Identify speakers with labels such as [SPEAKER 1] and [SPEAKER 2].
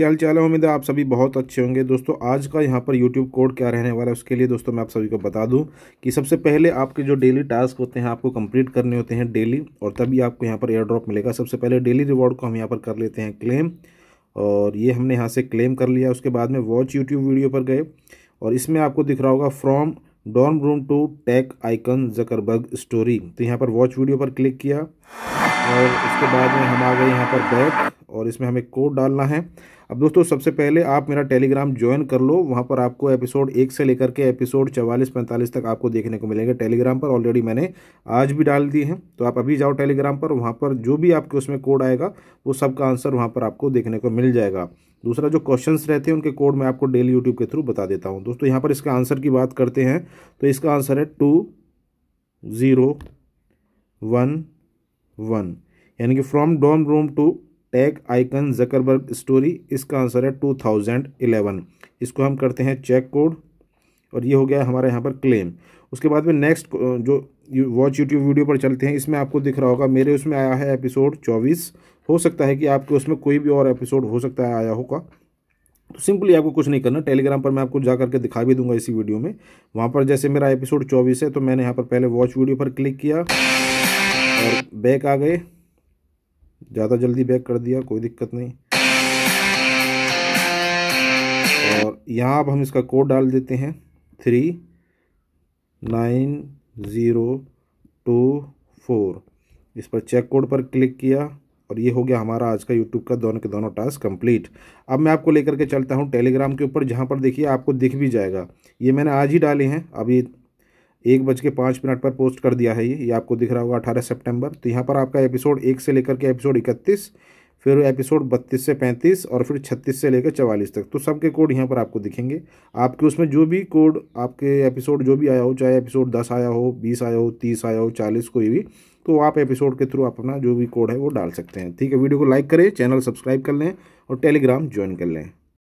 [SPEAKER 1] क्या हाल चाल है उम्मीद है आप सभी बहुत अच्छे होंगे दोस्तों आज का यहाँ पर यूट्यूब कोड क्या रहने वाला है उसके लिए दोस्तों मैं आप सभी को बता दूँ कि सबसे पहले आपके जो डेली टास्क होते हैं आपको कंप्लीट करने होते हैं डेली और तभी आपको यहाँ पर एयर ड्रॉप मिलेगा सबसे पहले डेली रिवॉर्ड को हम यहाँ पर कर लेते हैं क्लेम और ये हमने यहाँ से क्लेम कर लिया उसके बाद में वॉच यूट्यूब वीडियो पर गए और इसमें आपको दिख रहा होगा from dorm room to tech icon Zuckerberg story तो यहाँ पर वॉच वीडियो पर क्लिक किया और इसके बाद में हम आ गए यहाँ पर बैक और इसमें हमें कोड डालना है अब दोस्तों सबसे पहले आप मेरा टेलीग्राम ज्वाइन कर लो वहाँ पर आपको एपिसोड एक से लेकर के एपिसोड चवालीस पैंतालीस तक आपको देखने को मिलेंगे टेलीग्राम पर ऑलरेडी मैंने आज भी डाल दी है तो आप अभी जाओ टेलीग्राम पर वहाँ पर जो भी आपके उसमें कोड आएगा वो सबका आंसर वहाँ पर आपको देखने को मिल जाएगा दूसरा जो क्वेश्चंस रहते हैं उनके कोड मैं आपको डेली यूट्यूब के थ्रू बता देता हूँ दोस्तों यहाँ पर इसका आंसर की बात करते हैं तो इसका आंसर है टू ज़ीरो वन वन यानी कि from dorm room to tech icon Zuckerberg story इसका आंसर है टू थाउजेंड इलेवन इसको हम करते हैं चेक कोड और ये हो गया हमारे यहाँ पर क्लेम उसके बाद में नेक्स्ट जो वॉच यूट्यूब वीडियो पर चलते हैं इसमें आपको दिख रहा होगा मेरे उसमें आया है एपिसोड चौबीस हो सकता है कि आपके उसमें कोई भी और एपिसोड हो सकता है आया होगा तो सिंपली आपको कुछ नहीं करना टेलीग्राम पर मैं आपको जा करके दिखा भी दूंगा इसी वीडियो में वहाँ पर जैसे मेरा एपिसोड चौबीस है तो मैंने यहाँ पर पहले वॉच वीडियो पर क्लिक किया और बैक आ गए ज़्यादा जल्दी बैक कर दिया कोई दिक्कत नहीं और यहाँ अब हम इसका कोड डाल देते हैं three nine zero two four इस पर चेक कोड पर क्लिक किया और ये हो गया हमारा आज का यूट्यूब का दोनों के दोनों टास्क कंप्लीट अब मैं आपको लेकर के चलता हूँ टेलीग्राम के ऊपर जहाँ पर देखिए आपको दिख भी जाएगा ये मैंने आज ही डाले हैं अभी एक बज के पाँच मिनट पर पोस्ट कर दिया है ये ये आपको दिख रहा होगा अठारह सितंबर तो यहाँ पर आपका एपिसोड एक से लेकर के एपिसोड इकतीस फिर एपिसोड बत्तीस से पैंतीस और फिर छत्तीस से लेकर चवालीस तक तो सबके कोड यहाँ पर आपको दिखेंगे आपके उसमें जो भी कोड आपके एपिसोड जो भी आया हो चाहे एपिसोड दस आया हो बीस आया हो तीस आया हो चालीस कोई भी तो आप एपिसोड के थ्रू अपना जो भी कोड है वो डाल सकते हैं ठीक है वीडियो को लाइक करें चैनल सब्सक्राइब कर लें और टेलीग्राम ज्वाइन कर लें